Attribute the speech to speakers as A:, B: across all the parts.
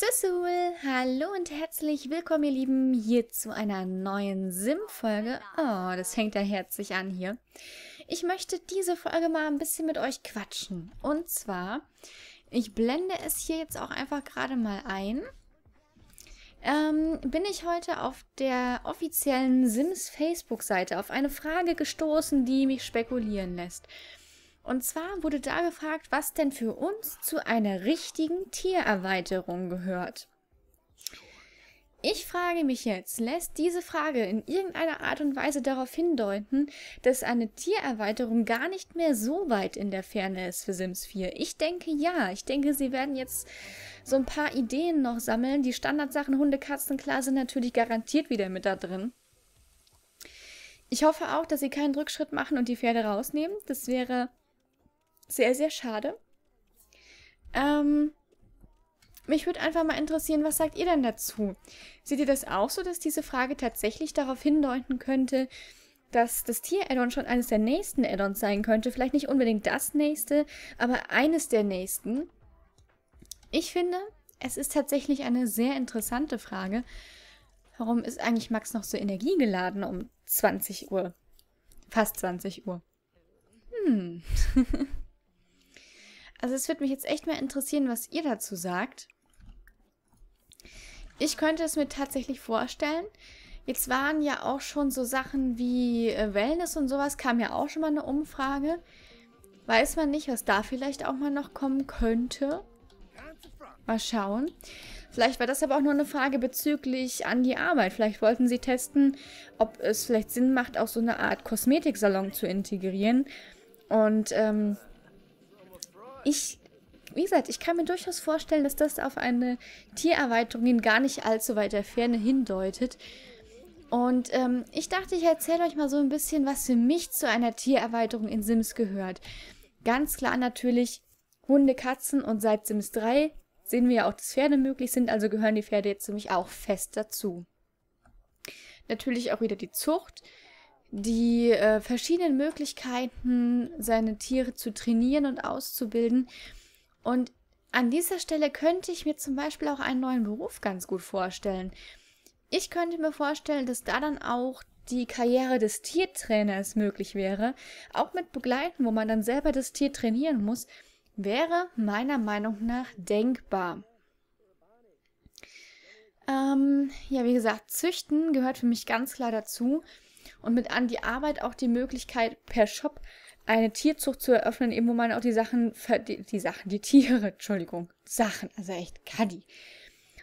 A: Sissul, hallo und herzlich willkommen, ihr Lieben, hier zu einer neuen Sim-Folge. Oh, das hängt ja herzlich an hier. Ich möchte diese Folge mal ein bisschen mit euch quatschen. Und zwar, ich blende es hier jetzt auch einfach gerade mal ein. Ähm, bin ich heute auf der offiziellen Sims Facebook-Seite auf eine Frage gestoßen, die mich spekulieren lässt. Und zwar wurde da gefragt, was denn für uns zu einer richtigen Tiererweiterung gehört. Ich frage mich jetzt, lässt diese Frage in irgendeiner Art und Weise darauf hindeuten, dass eine Tiererweiterung gar nicht mehr so weit in der Ferne ist für Sims 4? Ich denke ja. Ich denke, sie werden jetzt so ein paar Ideen noch sammeln. Die Standardsachen Hunde, Katzen, klar sind natürlich garantiert wieder mit da drin. Ich hoffe auch, dass sie keinen Rückschritt machen und die Pferde rausnehmen. Das wäre sehr, sehr schade. Ähm, mich würde einfach mal interessieren, was sagt ihr denn dazu? Seht ihr das auch so, dass diese Frage tatsächlich darauf hindeuten könnte, dass das Tier-Addon schon eines der nächsten Addons sein könnte? Vielleicht nicht unbedingt das nächste, aber eines der nächsten. Ich finde, es ist tatsächlich eine sehr interessante Frage. Warum ist eigentlich Max noch so energiegeladen um 20 Uhr? Fast 20 Uhr. Hm. Also es würde mich jetzt echt mal interessieren, was ihr dazu sagt. Ich könnte es mir tatsächlich vorstellen. Jetzt waren ja auch schon so Sachen wie äh, Wellness und sowas, kam ja auch schon mal eine Umfrage. Weiß man nicht, was da vielleicht auch mal noch kommen könnte. Mal schauen. Vielleicht war das aber auch nur eine Frage bezüglich an die Arbeit. Vielleicht wollten sie testen, ob es vielleicht Sinn macht, auch so eine Art Kosmetiksalon zu integrieren. Und ähm, ich, wie gesagt, ich kann mir durchaus vorstellen, dass das auf eine Tiererweiterung in gar nicht allzu weiter Ferne hindeutet. Und ähm, ich dachte, ich erzähle euch mal so ein bisschen, was für mich zu einer Tiererweiterung in Sims gehört. Ganz klar natürlich Hunde, Katzen und seit Sims 3 sehen wir ja auch, dass Pferde möglich sind, also gehören die Pferde jetzt für auch fest dazu. Natürlich auch wieder die Zucht die äh, verschiedenen Möglichkeiten, seine Tiere zu trainieren und auszubilden. Und an dieser Stelle könnte ich mir zum Beispiel auch einen neuen Beruf ganz gut vorstellen. Ich könnte mir vorstellen, dass da dann auch die Karriere des Tiertrainers möglich wäre, auch mit Begleiten, wo man dann selber das Tier trainieren muss, wäre meiner Meinung nach denkbar. Ähm, ja, wie gesagt, Züchten gehört für mich ganz klar dazu und mit an die Arbeit auch die Möglichkeit, per Shop eine Tierzucht zu eröffnen, eben wo man auch die Sachen, die, die Sachen, die Tiere, Entschuldigung, Sachen, also echt Kaddi,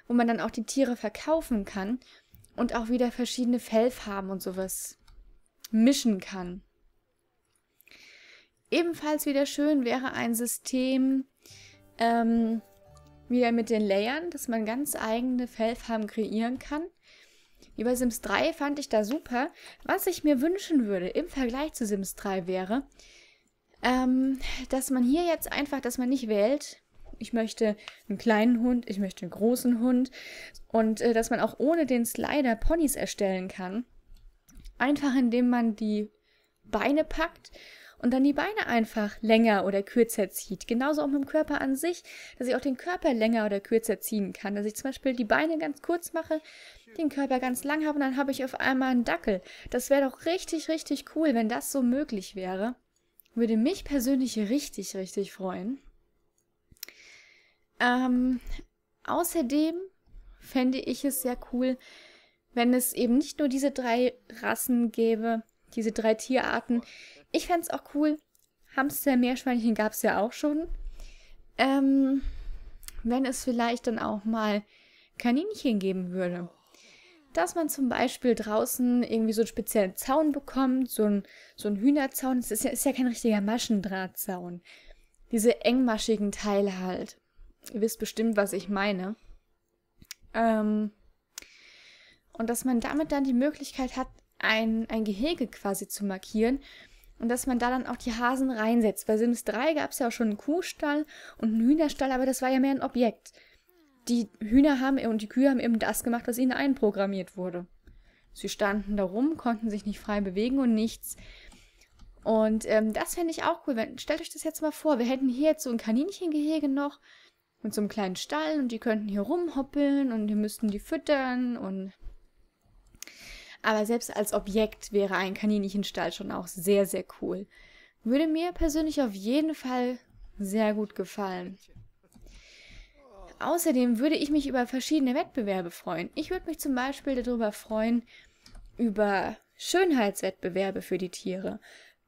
A: wo man dann auch die Tiere verkaufen kann und auch wieder verschiedene Fellfarben und sowas mischen kann. Ebenfalls wieder schön wäre ein System ähm, wieder mit den Layern, dass man ganz eigene Fellfarben kreieren kann wie bei Sims 3 fand ich da super. Was ich mir wünschen würde im Vergleich zu Sims 3 wäre, ähm, dass man hier jetzt einfach, dass man nicht wählt, ich möchte einen kleinen Hund, ich möchte einen großen Hund und äh, dass man auch ohne den Slider Ponys erstellen kann. Einfach indem man die Beine packt und dann die Beine einfach länger oder kürzer zieht. Genauso auch mit dem Körper an sich, dass ich auch den Körper länger oder kürzer ziehen kann. Dass ich zum Beispiel die Beine ganz kurz mache, den Körper ganz lang habe und dann habe ich auf einmal einen Dackel. Das wäre doch richtig, richtig cool, wenn das so möglich wäre. Würde mich persönlich richtig, richtig freuen. Ähm, außerdem fände ich es sehr cool, wenn es eben nicht nur diese drei Rassen gäbe, diese drei Tierarten. Ich fände es auch cool. Hamster, Meerschweinchen gab es ja auch schon. Ähm, wenn es vielleicht dann auch mal Kaninchen geben würde. Dass man zum Beispiel draußen irgendwie so einen speziellen Zaun bekommt, so einen so einen Hühnerzaun. Das ist ja, ist ja kein richtiger Maschendrahtzaun. Diese engmaschigen Teile halt. Ihr wisst bestimmt, was ich meine. Ähm, und dass man damit dann die Möglichkeit hat, ein, ein Gehege quasi zu markieren und dass man da dann auch die Hasen reinsetzt. Bei Sims 3 gab es ja auch schon einen Kuhstall und einen Hühnerstall, aber das war ja mehr ein Objekt. Die Hühner haben und die Kühe haben eben das gemacht, was ihnen einprogrammiert wurde. Sie standen da rum, konnten sich nicht frei bewegen und nichts. Und ähm, das fände ich auch cool. Wenn, stellt euch das jetzt mal vor, wir hätten hier jetzt so ein Kaninchengehege noch mit so einem kleinen Stall und die könnten hier rumhoppeln und wir müssten die füttern und aber selbst als Objekt wäre ein Kaninchenstall schon auch sehr, sehr cool. Würde mir persönlich auf jeden Fall sehr gut gefallen. Außerdem würde ich mich über verschiedene Wettbewerbe freuen. Ich würde mich zum Beispiel darüber freuen, über Schönheitswettbewerbe für die Tiere.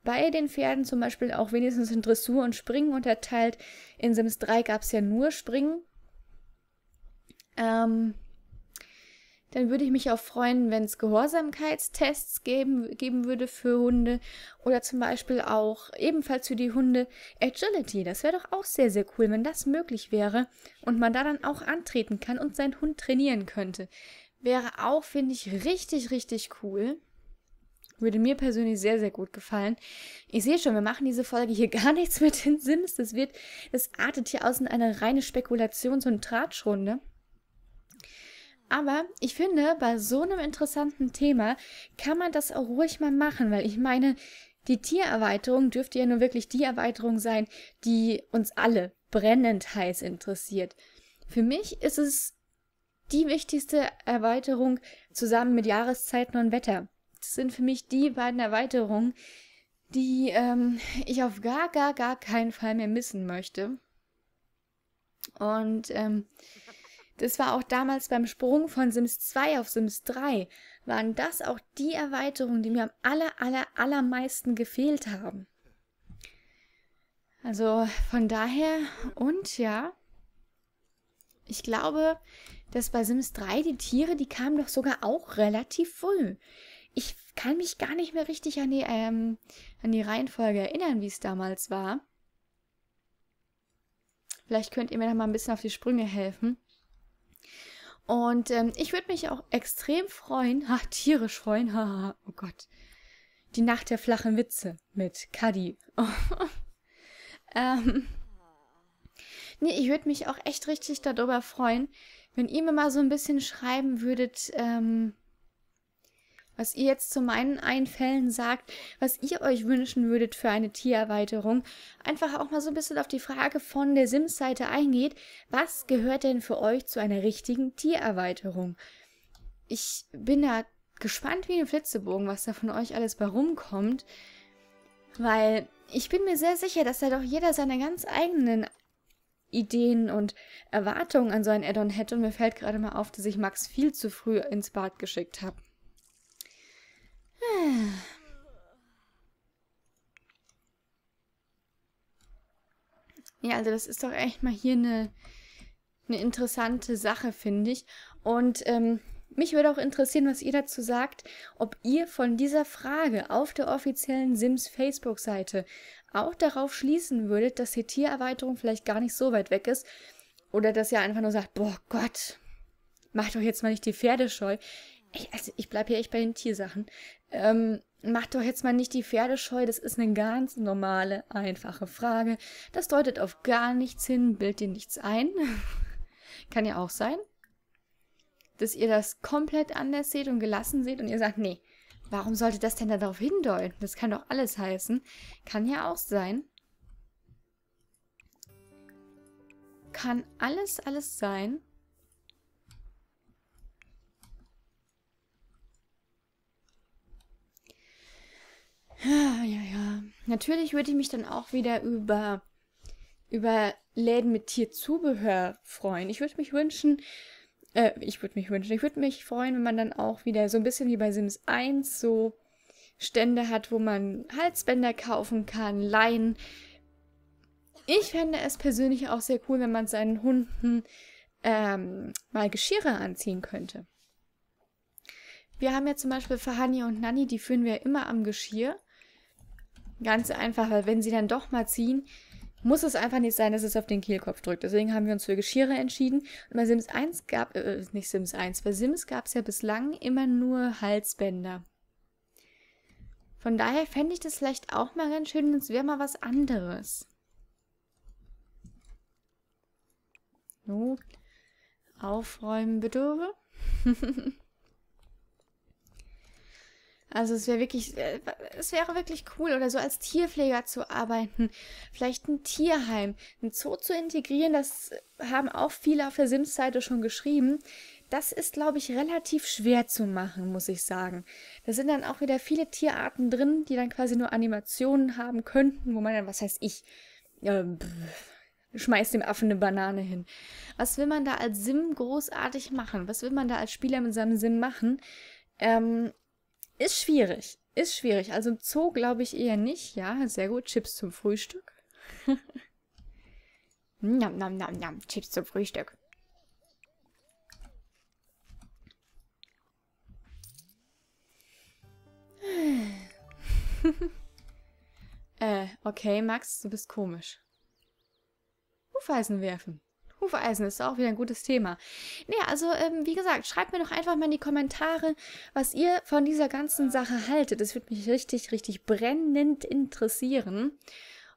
A: Bei den Pferden zum Beispiel auch wenigstens in Dressur und Springen unterteilt. In Sims 3 gab es ja nur Springen. Ähm, dann würde ich mich auch freuen, wenn es Gehorsamkeitstests geben, geben würde für Hunde oder zum Beispiel auch ebenfalls für die Hunde Agility. Das wäre doch auch sehr, sehr cool, wenn das möglich wäre und man da dann auch antreten kann und seinen Hund trainieren könnte. Wäre auch, finde ich, richtig, richtig cool. Würde mir persönlich sehr, sehr gut gefallen. Ich sehe schon, wir machen diese Folge hier gar nichts mit den Sims. Das wird, das artet hier aus in eine reine Spekulations- und Tratschrunde. Aber ich finde, bei so einem interessanten Thema kann man das auch ruhig mal machen, weil ich meine, die Tiererweiterung dürfte ja nur wirklich die Erweiterung sein, die uns alle brennend heiß interessiert. Für mich ist es die wichtigste Erweiterung zusammen mit Jahreszeiten und Wetter. Das sind für mich die beiden Erweiterungen, die ähm, ich auf gar, gar, gar keinen Fall mehr missen möchte. Und ähm, das war auch damals beim Sprung von Sims 2 auf Sims 3, waren das auch die Erweiterungen, die mir am aller, aller, allermeisten gefehlt haben. Also von daher und ja, ich glaube, dass bei Sims 3 die Tiere, die kamen doch sogar auch relativ früh. Ich kann mich gar nicht mehr richtig an die, ähm, an die Reihenfolge erinnern, wie es damals war. Vielleicht könnt ihr mir da mal ein bisschen auf die Sprünge helfen. Und ähm, ich würde mich auch extrem freuen, ha, tierisch freuen, ha, oh Gott, die Nacht der flachen Witze mit Cuddy. ähm, nee, ich würde mich auch echt richtig darüber freuen, wenn ihr mir mal so ein bisschen schreiben würdet, ähm, was ihr jetzt zu meinen Einfällen sagt, was ihr euch wünschen würdet für eine Tiererweiterung. Einfach auch mal so ein bisschen auf die Frage von der Sims-Seite eingeht, was gehört denn für euch zu einer richtigen Tiererweiterung? Ich bin da gespannt wie ein Flitzebogen, was da von euch alles bei rumkommt, weil ich bin mir sehr sicher, dass da doch jeder seine ganz eigenen Ideen und Erwartungen an so ein Addon hätte und mir fällt gerade mal auf, dass ich Max viel zu früh ins Bad geschickt habe. Hm. Ja, also das ist doch echt mal hier eine, eine interessante Sache, finde ich. Und ähm, mich würde auch interessieren, was ihr dazu sagt, ob ihr von dieser Frage auf der offiziellen Sims Facebook-Seite auch darauf schließen würdet, dass die Tiererweiterung vielleicht gar nicht so weit weg ist. Oder dass ihr einfach nur sagt, boah Gott, mach doch jetzt mal nicht die Pferde scheu ich, also ich bleibe hier echt bei den Tiersachen. Ähm, macht doch jetzt mal nicht die Pferdescheu, das ist eine ganz normale, einfache Frage. Das deutet auf gar nichts hin, bildet dir nichts ein. Kann ja auch sein, dass ihr das komplett anders seht und gelassen seht und ihr sagt, nee, warum sollte das denn da drauf hindeuten? Das kann doch alles heißen. Kann ja auch sein. Kann alles, alles sein. Ja, ah, ja, ja. Natürlich würde ich mich dann auch wieder über, über Läden mit Tierzubehör freuen. Ich würde mich wünschen, äh, ich würde mich wünschen, ich würde mich freuen, wenn man dann auch wieder so ein bisschen wie bei Sims 1 so Stände hat, wo man Halsbänder kaufen kann, Leinen. Ich fände es persönlich auch sehr cool, wenn man seinen Hunden ähm, mal Geschirre anziehen könnte. Wir haben ja zum Beispiel für Hani und Nanni, die führen wir immer am Geschirr. Ganz einfach, weil wenn sie dann doch mal ziehen, muss es einfach nicht sein, dass es auf den Kehlkopf drückt. Deswegen haben wir uns für Geschirre entschieden. Und bei Sims 1 gab, äh, nicht Sims 1, bei Sims gab es ja bislang immer nur Halsbänder. Von daher fände ich das vielleicht auch mal ganz schön, es wäre mal was anderes. So, aufräumen bitte. Also es wäre wirklich, äh, es wäre wirklich cool, oder so als Tierpfleger zu arbeiten. Vielleicht ein Tierheim, ein Zoo zu integrieren, das haben auch viele auf der Sims-Seite schon geschrieben. Das ist, glaube ich, relativ schwer zu machen, muss ich sagen. Da sind dann auch wieder viele Tierarten drin, die dann quasi nur Animationen haben könnten, wo man dann, was heißt ich, äh, schmeißt dem Affen eine Banane hin. Was will man da als Sim großartig machen? Was will man da als Spieler mit seinem Sim machen? Ähm, ist schwierig. Ist schwierig. Also im Zoo glaube ich eher nicht. Ja, sehr gut. Chips zum Frühstück. nam, nam, nam, nam. Chips zum Frühstück. äh, okay, Max, du bist komisch. Hufeisen werfen. Hufeisen ist auch wieder ein gutes Thema. Naja, also ähm, wie gesagt, schreibt mir doch einfach mal in die Kommentare, was ihr von dieser ganzen Sache haltet. Das würde mich richtig, richtig brennend interessieren.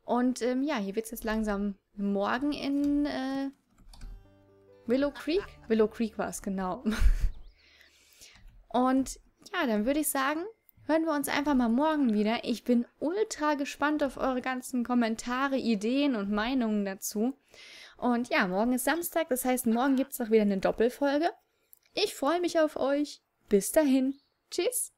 A: Und ähm, ja, hier wird es jetzt langsam morgen in äh, Willow Creek. Willow Creek war es, genau. Und ja, dann würde ich sagen, hören wir uns einfach mal morgen wieder. Ich bin ultra gespannt auf eure ganzen Kommentare, Ideen und Meinungen dazu. Und ja, morgen ist Samstag, das heißt, morgen gibt es auch wieder eine Doppelfolge. Ich freue mich auf euch. Bis dahin. Tschüss.